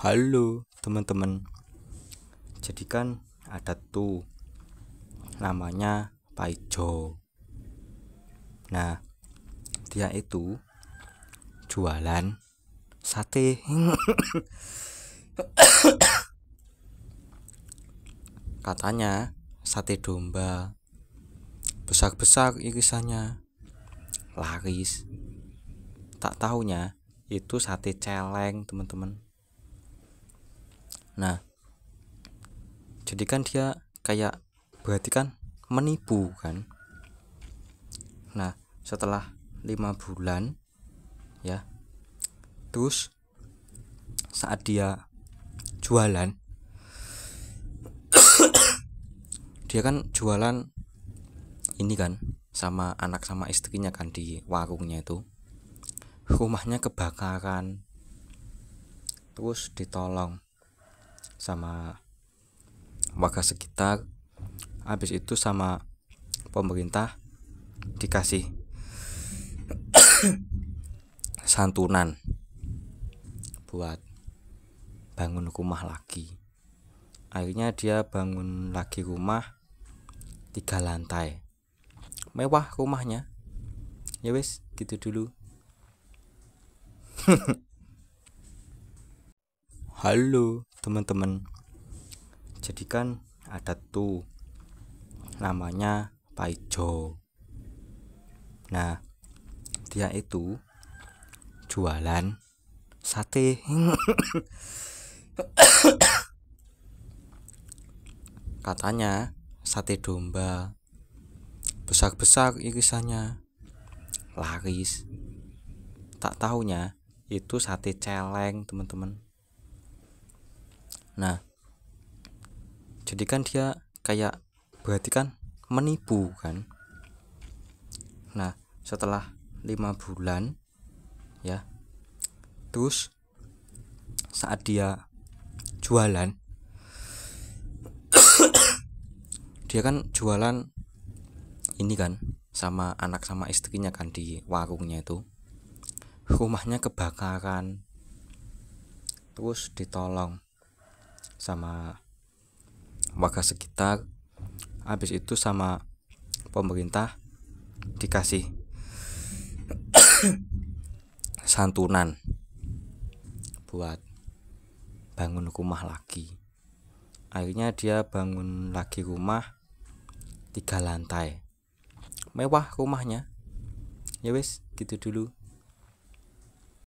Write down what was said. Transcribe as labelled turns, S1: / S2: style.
S1: Halo teman-teman Jadi kan ada tuh Namanya Paijo Nah Dia itu Jualan Sate Katanya Sate domba Besar-besar irisannya Laris Tak tahunya itu sate celeng teman-teman nah jadi kan dia kayak berarti kan menipu kan nah setelah lima bulan ya terus saat dia jualan dia kan jualan ini kan sama anak sama istrinya kan di warungnya itu rumahnya kebakaran terus ditolong sama warga sekitar habis itu sama pemerintah dikasih santunan buat bangun rumah lagi akhirnya dia bangun lagi rumah tiga lantai mewah rumahnya ya wes gitu dulu halo teman-teman jadikan kan ada tuh namanya Paijo nah dia itu jualan sate katanya sate domba besar-besar irisannya laris tak tahunya itu sate celeng teman-teman nah jadi kan dia kayak berarti kan menipu kan nah setelah lima bulan ya terus saat dia jualan dia kan jualan ini kan sama anak sama istrinya kan di warungnya itu rumahnya kebakaran terus ditolong sama warga sekitar habis itu sama pemerintah dikasih santunan buat bangun rumah lagi akhirnya dia bangun lagi rumah tiga lantai mewah rumahnya ya wis gitu dulu